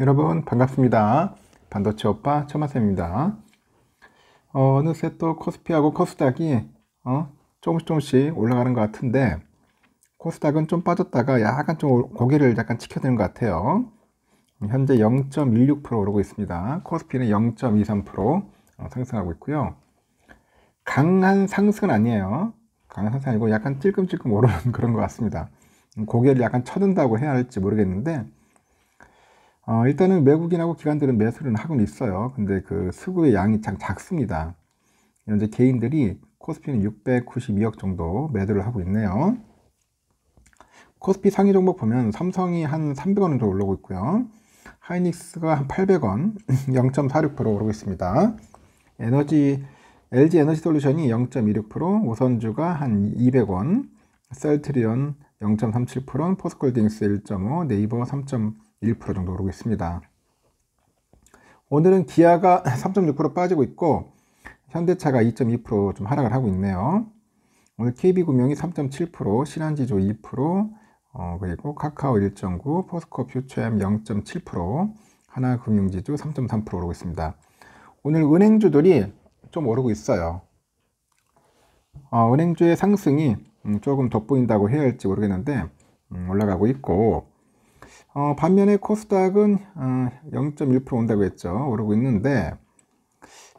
여러분 반갑습니다. 반도체 오빠 처마쌤입니다 어, 느새또 코스피하고 코스닥이 어, 조금씩 조금씩 올라가는 것 같은데 코스닥은 좀 빠졌다가 약간 좀 고개를 약간 치켜드는 것 같아요. 현재 0.16% 오르고 있습니다. 코스피는 0.23% 어, 상승하고 있고요. 강한 상승은 아니에요. 강한 상승 아니고 약간 찔끔찔끔 오르는 그런 것 같습니다. 고개를 약간 쳐든다고 해야 할지 모르겠는데 어, 일단은 외국인하고 기관들은 매수를 하고는 있어요. 근데 그 수급의 양이 참 작습니다. 현재 개인들이 코스피는 692억 정도 매도를 하고 있네요. 코스피 상위 종목 보면 삼성이 한 300원 정도 올라오고 있고요. 하이닉스가 한 800원, 0.46% 오르고 있습니다. 에너지, LG 에너지 솔루션이 0.26%, 오선주가 한 200원, 셀트리온 0.37%, 포스콜딩스 1.5, 네이버 3. 1% 정도 오르고 있습니다. 오늘은 기아가 3.6% 빠지고 있고 현대차가 2.2%좀 하락을 하고 있네요. 오늘 KB금융이 3.7%, 신한지조 2%, 어, 그리고 카카오 1.9, 포스코 퓨처엠 0.7%, 하나금융지주 3.3% 오르고 있습니다. 오늘 은행주들이 좀 오르고 있어요. 어, 은행주의 상승이 음, 조금 돋보인다고 해야 할지 모르겠는데 음, 올라가고 있고 어, 반면에 코스닥은 어, 0.1% 온다고 했죠. 오르고 있는데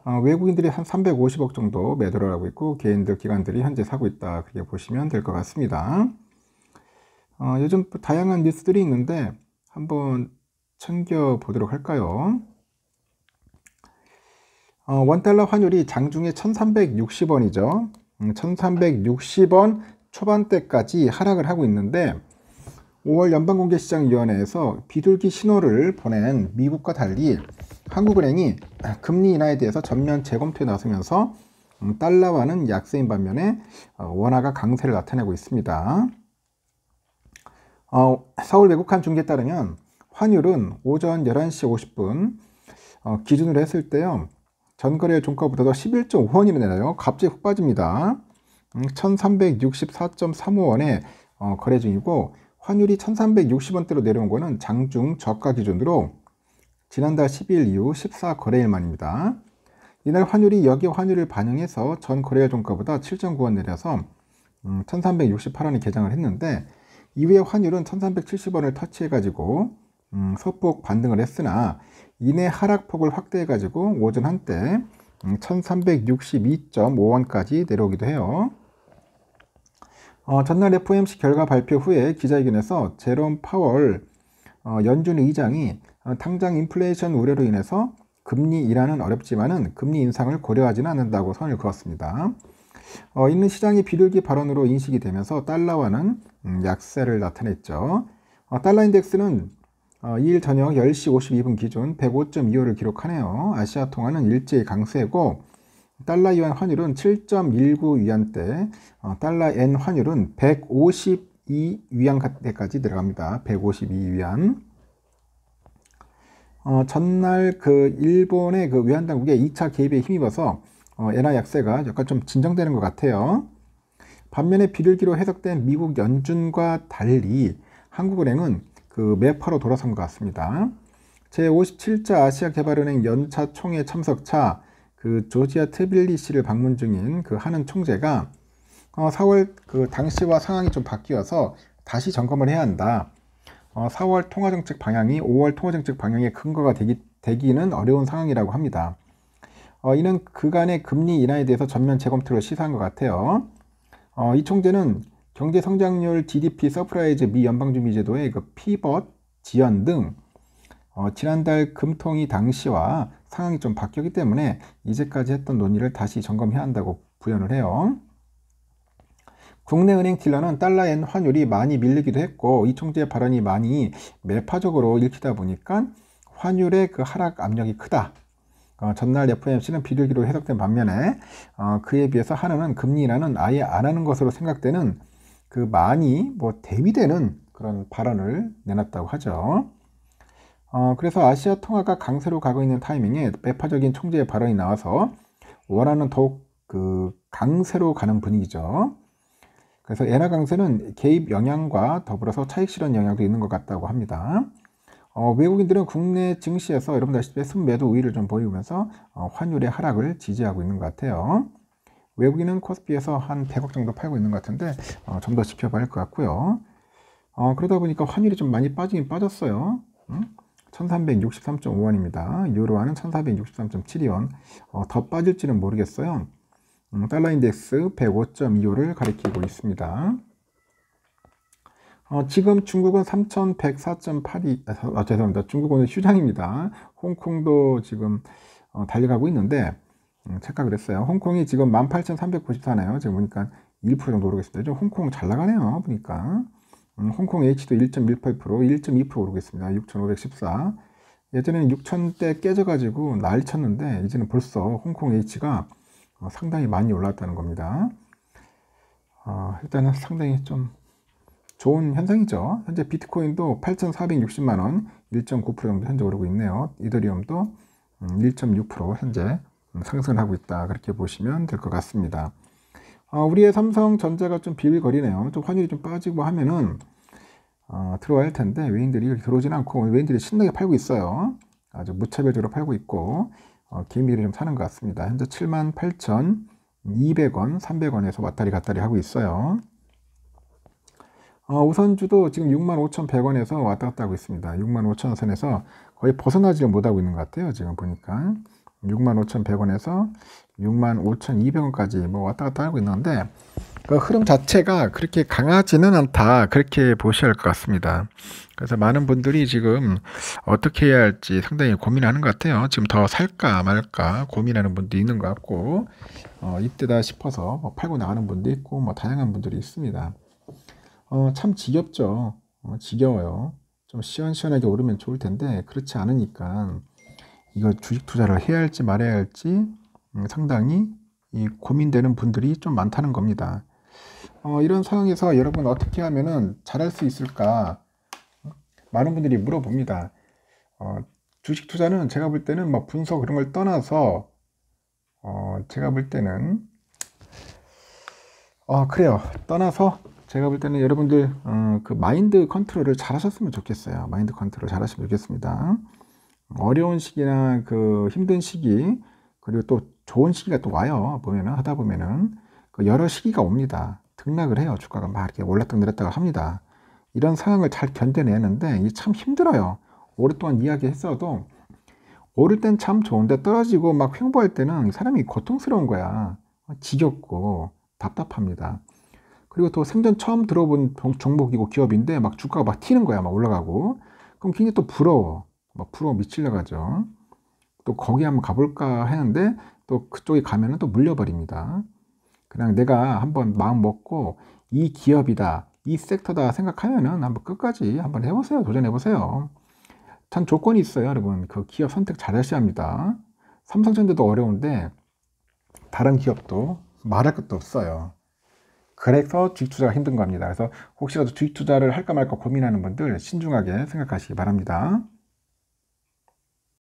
어, 외국인들이 한 350억 정도 매도를 하고 있고 개인들, 기관들이 현재 사고 있다. 그렇게 보시면 될 것 같습니다. 어, 요즘 다양한 뉴스들이 있는데 한번 챙겨보도록 할까요? 어, 원달러 환율이 장중에 1360원이죠. 1360원 음, 초반대까지 하락을 하고 있는데 5월 연방공개시장위원회에서 비둘기 신호를 보낸 미국과 달리 한국은행이 금리 인하에 대해서 전면 재검토에 나서면서 음, 달러와는 약세인 반면에 어, 원화가 강세를 나타내고 있습니다. 어, 서울 외국한 중계에 따르면 환율은 오전 11시 50분 어, 기준으로 했을 때요. 전거래 종가보다도 11.5원이나 내려요. 갑자기 훅 빠집니다. 1364.35원에 음, 거래 중이고 환율이 1360원대로 내려온 거는 장중 저가 기준으로 지난달 12일 이후 14거래일 만입니다. 이날 환율이 여기 환율을 반영해서 전 거래일 종가보다 7.9원 내려서 1368원에 음, 개장을 했는데 이후에 환율은 1370원을 터치해가지고 음, 소폭 반등을 했으나 이내 하락폭을 확대해가지고 오전 한때 1362.5원까지 음, 내려오기도 해요. 어, 전날 FOMC 결과 발표 후에 기자회견에서 제롬 파월 어, 연준 의장이 어, 당장 인플레이션 우려로 인해서 금리 인하는 어렵지만은 금리 인상을 고려하지는 않는다고 선을 그었습니다. 어, 있는 시장의 비둘기 발언으로 인식이 되면서 달러와는 음, 약세를 나타냈죠. 어, 달러 인덱스는 어, 2일 저녁 10시 52분 기준 105.25를 기록하네요. 아시아 통화는 일제히 강세고 달러 위안 환율은 7.19 위안대, 어, 달러 엔 환율은 152 위안대까지 들어갑니다. 152 위안. 어, 전날 그 일본의 그 외환 당국의 2차 개입에 힘입어서 어, 엔화 약세가 약간 좀 진정되는 것 같아요. 반면에 비둘기로 해석된 미국 연준과 달리 한국은행은 그 매파로 돌아선 것 같습니다. 제57차 아시아개발은행 연차 총회 참석차 그 조지아 트빌리시를 방문 중인 그 하는 총재가 어, 4월 그 당시와 상황이 좀 바뀌어서 다시 점검을 해야 한다. 어, 4월 통화정책 방향이 5월 통화정책 방향의 근거가 되기, 되기는 어려운 상황이라고 합니다. 어, 이는 그간의 금리 인하에 대해서 전면 재검토를 시사한 것 같아요. 어, 이 총재는 경제 성장률, GDP, 서프라이즈, 미 연방준비제도의 그 피벗, 지연 등 어, 지난달 금통위 당시와 상황이 좀 바뀌었기 때문에 이제까지 했던 논의를 다시 점검해야 한다고 부연을 해요. 국내 은행 딜러는 달러엔 환율이 많이 밀리기도 했고 이 총재의 발언이 많이 매파적으로 읽히다 보니까 환율의 그 하락 압력이 크다. 어, 전날 FOMC는 비둘기로 해석된 반면에 어, 그에 비해서 하나는 금리라는 아예 안 하는 것으로 생각되는 그 많이 뭐 대비되는 그런 발언을 내놨다고 하죠. 어, 그래서 아시아 통화가 강세로 가고 있는 타이밍에 배파적인 총재의 발언이 나와서 원화는 더욱 그 강세로 가는 분위기죠. 그래서 엔화 강세는 개입 영향과 더불어서 차익 실현 영향도 있는 것 같다고 합니다. 어, 외국인들은 국내 증시에서 여러분 아시다시피 순매도 우위를 좀 보이면서 어, 환율의 하락을 지지하고 있는 것 같아요. 외국인은 코스피에서 한 100억 정도 팔고 있는 것 같은데 어, 좀더 지켜봐야 할 것 같고요. 어, 그러다 보니까 환율이 좀 많이 빠지긴 빠졌어요. 응? 음? 1363.5원입니다. 유로화는 1463.7원. 어, 더 빠질지는 모르겠어요. 음, 달러 인덱스 105.25를 가리키고 있습니다. 어, 지금 중국은 3104.82, 아, 아, 죄송합니다. 중국은 휴장입니다. 홍콩도 지금 어, 달려가고 있는데, 음, 착각을 했어요. 홍콩이 지금 18,394네요. 지금 보니까 1% 정도 오르겠습니다. 좀 홍콩 잘 나가네요. 보니까. 음, 홍콩 H도 1.18% 1.2% 오르겠습니다. 6,514. 예전에는 6,000대 깨져가지고 난리 쳤는데 이제는 벌써 홍콩 H가 어, 상당히 많이 올랐다는 겁니다. 어, 일단은 상당히 좀 좋은 현상이죠. 현재 비트코인도 8,460만 원, 1.9% 정도 현재 오르고 있네요. 이더리움도 1.6% 음, 현재 음, 상승을 하고 있다. 그렇게 보시면 될 것 같습니다. 어, 우리의 삼성전자가 좀비밀거리네요좀 환율이 좀 빠지고 하면은 어, 들어와야 할 텐데 외인들이 이렇게 들어오진 않고 외인들이 신나게 팔고 있어요. 아주 무차별적으로 팔고 있고 어, 기밀이 좀 사는 것 같습니다. 현재 7 8,200원, 300원에서 왔다리 갔다리 하고 있어요. 어, 우선주도 지금 6 5,100원에서 왔다 갔다 하고 있습니다. 6 5,000원 선에서 거의 벗어나지 못하고 있는 것 같아요. 지금 보니까. 65,100원에서 65,200원까지 뭐 왔다 갔다 하고 있는데 그 흐름 자체가 그렇게 강하지는 않다 그렇게 보셔야 할 것 같습니다. 그래서 많은 분들이 지금 어떻게 해야 할지 상당히 고민하는 것 같아요. 지금 더 살까 말까 고민하는 분도 있는 것 같고 어, 이때다 싶어서 뭐 팔고 나가는 분도 있고 뭐 다양한 분들이 있습니다. 어, 참 지겹죠. 어, 지겨워요. 좀 시원시원하게 오르면 좋을 텐데 그렇지 않으니까 이거 주식 투자를 해야 할지 말아야 할지 음, 상당히 고민되는 분들이 좀 많다는 겁니다. 어, 이런 상황에서 여러분 어떻게 하면은 잘할 수 있을까? 많은 분들이 물어봅니다. 어, 주식 투자는 제가 볼 때는 뭐 분석 그런 걸 떠나서 어, 제가 볼 때는 어, 그래요. 떠나서 제가 볼 때는 여러분들 어, 그 마인드 컨트롤을 잘 하셨으면 좋겠어요. 마인드 컨트롤 잘 하시면 좋겠습니다. 어려운 시기나 그 힘든 시기 그리고 또 좋은 시기가 또 와요. 보면은 하다 보면은 그 여러 시기가 옵니다. 등락을 해요. 주가가 막 이렇게 올랐다 내렸다가 합니다. 이런 상황을 잘 견뎌내는데 이게 참 힘들어요. 오랫동안 이야기했어도 오를 땐 참 좋은데 떨어지고 막 횡보할 때는 사람이 고통스러운 거야. 지겹고 답답합니다. 그리고 또 생전 처음 들어본 종목이고 기업인데 막 주가가 막 튀는 거야. 막 올라가고. 그럼 굉장히 또 부러워. 막 프로 미칠려가죠또 거기 한번 가볼까 하는데 또 그쪽에 가면은 또 물려버립니다. 그냥 내가 한번 마음 먹고 이 기업이다, 이 섹터다 생각하면은 한번 끝까지 한번 해보세요. 도전해보세요. 참 조건이 있어요. 여러분. 그 기업 선택 잘 하셔야 합니다. 삼성전자도 어려운데 다른 기업도 말할 것도 없어요. 그래서 주식 투자가 힘든 겁니다. 그래서 혹시라도 주식 투자를 할까 말까 고민하는 분들 신중하게 생각하시기 바랍니다.